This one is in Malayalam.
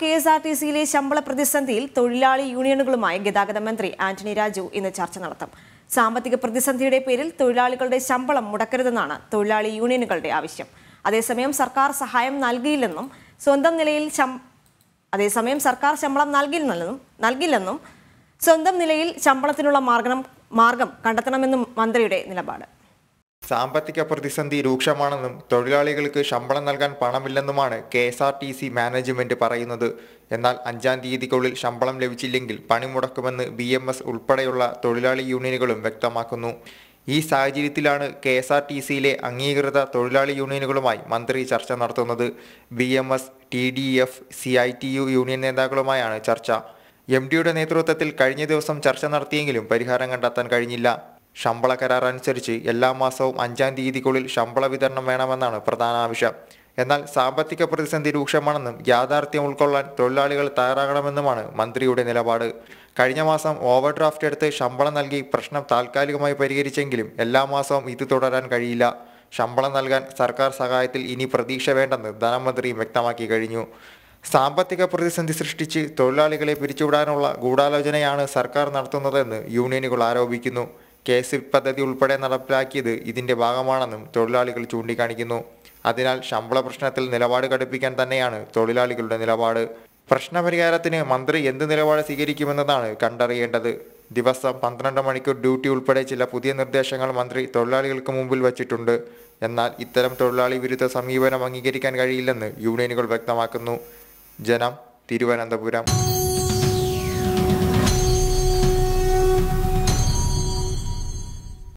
കെ എസ് ആർ ടി സിയിലെ ശമ്പള പ്രതിസന്ധിയിൽ തൊഴിലാളി യൂണിയനുകളുമായി ഗതാഗത മന്ത്രി ആന്റണി രാജു ഇന്ന് ചർച്ച നടത്തും സാമ്പത്തിക പ്രതിസന്ധിയുടെ പേരിൽ തൊഴിലാളികളുടെ ശമ്പളം മുടക്കരുതെന്നാണ് തൊഴിലാളി യൂണിയനുകളുടെ ആവശ്യം അതേസമയം സർക്കാർ സഹായം നൽകിയില്ലെന്നും സ്വന്തം നിലയിൽ അതേസമയം സർക്കാർ ശമ്പളം നൽകില്ലെന്നും നൽകില്ലെന്നും സ്വന്തം നിലയിൽ ശമ്പളത്തിനുള്ള മാർഗം മാർഗം കണ്ടെത്തണമെന്നും മന്ത്രിയുടെ നിലപാട് സാമ്പത്തിക പ്രതിസന്ധി രൂക്ഷമാണെന്നും തൊഴിലാളികൾക്ക് ശമ്പളം നൽകാൻ പണമില്ലെന്നുമാണ് K S R T C management പറയുന്നത് എന്നാൽ അഞ്ചാം തീയതിക്കുള്ളിൽ ശമ്പളം ലഭിച്ചില്ലെങ്കിൽ പണിമുടക്കുമെന്ന് ബി എം എസ് ഉൾപ്പെടെയുള്ള തൊഴിലാളി യൂണിയനുകളും വ്യക്തമാക്കുന്നു ഈ സാഹചര്യത്തിലാണ് കെ എസ് ആർ ടി സിയിലെ അംഗീകൃത തൊഴിലാളി യൂണിയനുകളുമായി മന്ത്രി ചർച്ച നടത്തുന്നത് B M S T D F C I T U union നേതാക്കളുമായാണ് ചർച്ച എം ഡിയുടെ നേതൃത്വത്തിൽ കഴിഞ്ഞ ദിവസം ചർച്ച നടത്തിയെങ്കിലും പരിഹാരം കണ്ടെത്താൻ കഴിഞ്ഞില്ല ശമ്പള കരാർ അനുസരിച്ച് എല്ലാ മാസവും അഞ്ചാം തീയതിക്കുള്ളിൽ ശമ്പള വിതരണം വേണമെന്നാണ് പ്രധാന ആവശ്യം എന്നാൽ സാമ്പത്തിക പ്രതിസന്ധി രൂക്ഷമാണെന്നും യാഥാർത്ഥ്യം ഉൾക്കൊള്ളാൻ തൊഴിലാളികൾ തയ്യാറാകണമെന്നുമാണ് മന്ത്രിയുടെ നിലപാട് കഴിഞ്ഞ മാസം ഓവർ ഡ്രാഫ്റ്റ് എടുത്ത് ശമ്പളം നൽകി പ്രശ്നം താൽക്കാലികമായി പരിഹരിച്ചെങ്കിലും എല്ലാ മാസവും ഇത് തുടരാൻ കഴിയില്ല ശമ്പളം നൽകാൻ സർക്കാർ സഹായത്തിൽ ഇനി പ്രതീക്ഷ വേണ്ടെന്ന് ധനമന്ത്രി വ്യക്തമാക്കി കഴിഞ്ഞു സാമ്പത്തിക പ്രതിസന്ധി സൃഷ്ടിച്ച് തൊഴിലാളികളെ പിരിച്ചുവിടാനുള്ള ഗൂഢാലോചനയാണ് സർക്കാർ നടത്തുന്നതെന്ന് യൂണിയനുകൾ ആരോപിക്കുന്നു കെ പദ്ധതി ഉൾപ്പെടെ നടപ്പിലാക്കിയത് ഇതിന്റെ ഭാഗമാണെന്നും തൊഴിലാളികൾ ചൂണ്ടിക്കാണിക്കുന്നു അതിനാൽ ശമ്പള പ്രശ്നത്തിൽ നിലപാട് കടുപ്പിക്കാൻ തന്നെയാണ് തൊഴിലാളികളുടെ നിലപാട് പ്രശ്നപരിഹാരത്തിന് മന്ത്രി എന്ത് നിലപാട് സ്വീകരിക്കുമെന്നതാണ് കണ്ടറിയേണ്ടത് ദിവസം പന്ത്രണ്ട് മണിക്കൂർ ഡ്യൂട്ടി ഉൾപ്പെടെ ചില പുതിയ നിർദ്ദേശങ്ങൾ മന്ത്രി തൊഴിലാളികൾക്ക് മുമ്പിൽ വച്ചിട്ടുണ്ട് എന്നാൽ ഇത്തരം തൊഴിലാളി വിരുദ്ധ സമീപനം അംഗീകരിക്കാൻ കഴിയില്ലെന്ന് യൂണിയനുകൾ വ്യക്തമാക്കുന്നു ജനം തിരുവനന്തപുരം